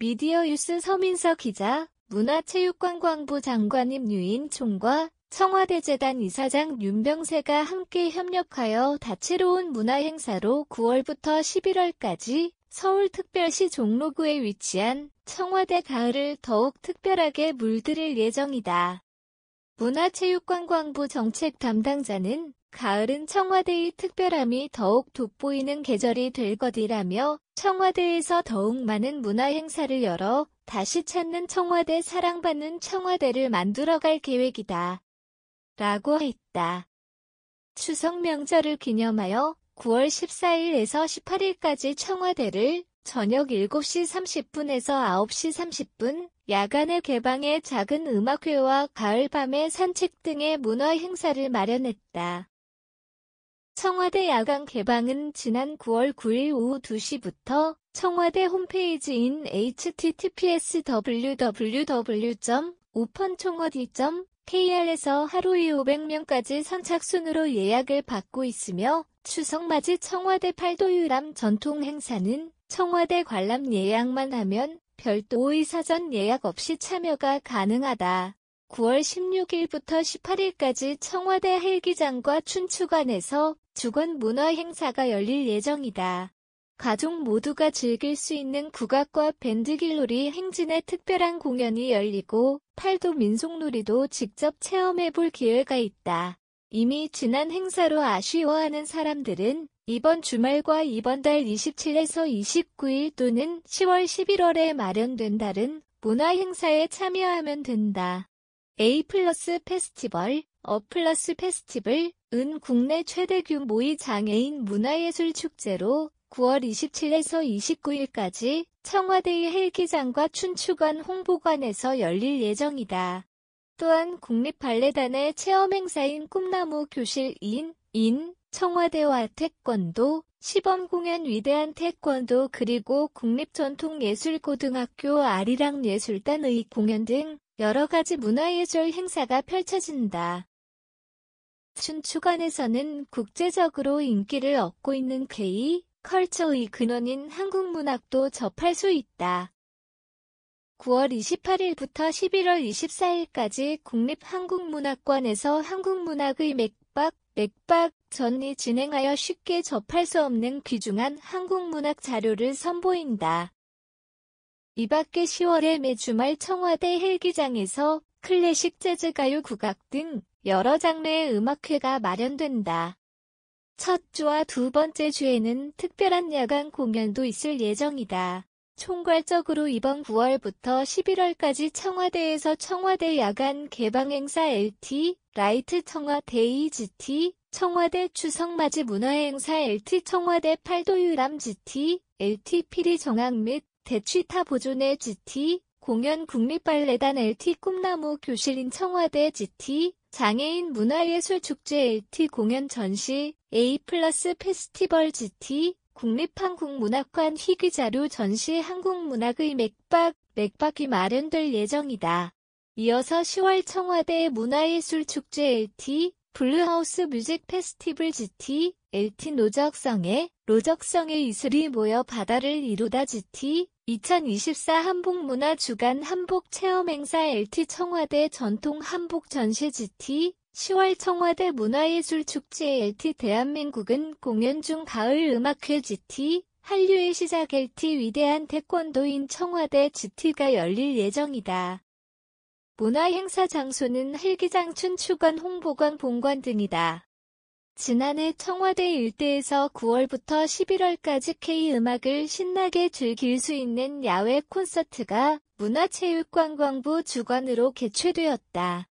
미디어 뉴스 서민서 기자, 문화체육관광부 장관 임유인 총과 청와대재단 이사장 윤병세가 함께 협력하여 다채로운 문화행사로 9월부터 11월까지 서울특별시 종로구에 위치한 청와대 가을을 더욱 특별하게 물들일 예정이다. 문화체육관광부 정책 담당자는 가을은 청와대의 특별함이 더욱 돋보이는 계절이 될 것이라며 청와대에서 더욱 많은 문화 행사를 열어 다시 찾는 청와대 사랑받는 청와대를 만들어갈 계획이다. 라고 했다. 추석 명절을 기념하여 9월 14일에서 18일까지 청와대를 저녁 7시 30분에서 9시 30분, 야간에 개방해 작은 음악회와 가을밤의 산책 등의 문화 행사를 마련했다. 청와대 야간 개방은 지난 9월 9일 오후 2시부터 청와대 홈페이지인 https www.openchongwadi.kr에서 하루 2,500명까지 선착순으로 예약을 받고 있으며 추석 맞이 청와대 팔도 유람 전통 행사는 청와대 관람 예약만 하면 별도의 사전 예약 없이 참여가 가능하다. 9월 16일부터 18일까지 청와대 헬기장과 춘추관에서 주건 문화 행사가 열릴 예정이다. 가족 모두가 즐길 수 있는 국악과 밴드 길놀이 행진의 특별한 공연이 열리고 팔도 민속놀이도 직접 체험해볼 기회가 있다. 이미 지난 행사로 아쉬워하는 사람들은 이번 주말과 이번 달 27에서 29일 또는 10월 11월에 마련된 다른 문화 행사에 참여하면 된다. A 플러스 페스티벌 어플러스 페스티벌, 은 국내 최대 규모의 장애인 문화예술 축제로 9월 27에서 29일까지 청와대의 헬기장과 춘추관 홍보관에서 열릴 예정이다. 또한 국립발레단의 체험행사인 꿈나무 교실 인, 인, 청와대와 태권도, 시범공연 위대한 태권도 그리고 국립전통예술고등학교 아리랑예술단의 공연 등 여러 가지 문화예술 행사가 펼쳐진다. 춘추관에서는 국제적으로 인기를 얻고 있는 K 컬처의 근원인 한국 문학도 접할 수 있다. 9월 28일부터 11월 24일까지 국립한국문학관에서 한국문학의 맥박, 맥박 전이 진행하여 쉽게 접할 수 없는 귀중한 한국문학 자료를 선보인다. 이밖에 10월에 매주말 청와대 헬기장에서 클래식 재즈 가요 국악 등 여러 장르의 음악회가 마련된다. 첫 주와 두 번째 주에는 특별한 야간 공연도 있을 예정이다. 총괄적으로 이번 9월부터 11월까지 청와대에서 청와대 야간 개방행사 LT, 라이트 청와대 EGT, 청와대 추석맞이 문화행사 LT 청와대 팔도 유람 GT, LT 피리 정학 및 대취타 보존의 GT, 공연 국립발레단 LT 꿈나무 교실인 청와대 GT, 장애인 문화예술축제 LT 공연 전시, A 플러스 페스티벌 GT, 국립한국문학관 희귀자료 전시 한국문학의 맥박, 맥박이 마련될 예정이다. 이어서 10월 청와대 문화예술축제 LT, 블루하우스 뮤직 페스티벌 GT, LT 노적성에, 노적성의 이슬이 모여 바다를 이루다 GT, 2024 한복문화 주간 한복 체험 행사 LT 청와대 전통 한복 전시 GT 10월 청와대 문화예술축제 LT 대한민국은 공연 중 가을 음악회 GT 한류의 시작 LT 위대한 태권도인 청와대 GT가 열릴 예정이다. 문화 행사 장소는 헬기장 춘추관 홍보관 본관 등이다. 지난해 청와대 일대에서 9월부터 11월까지 K음악을 신나게 즐길 수 있는 야외 콘서트가 문화체육관광부 주관으로 개최되었다.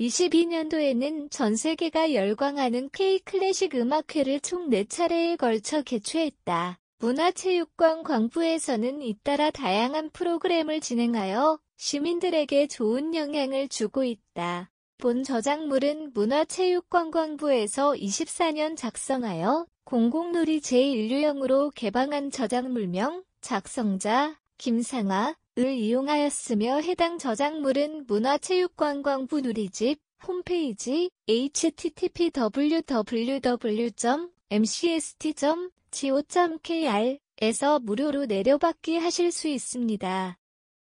22년도에는 전 세계가 열광하는 K클래식 음악회를 총 4차례에 걸쳐 개최했다. 문화체육관 광부에서는 잇따라 다양한 프로그램을 진행하여 시민들에게 좋은 영향을 주고 있다. 본 저작물은 문화체육관광부에서 24년 작성하여 공공놀이 제1유형으로 개방한 저작물명, 작성자, 김상아, 을 이용하였으며 해당 저작물은 문화체육관광부 놀이집 홈페이지 http www.mcst.go.kr 에서 무료로 내려받기 하실 수 있습니다.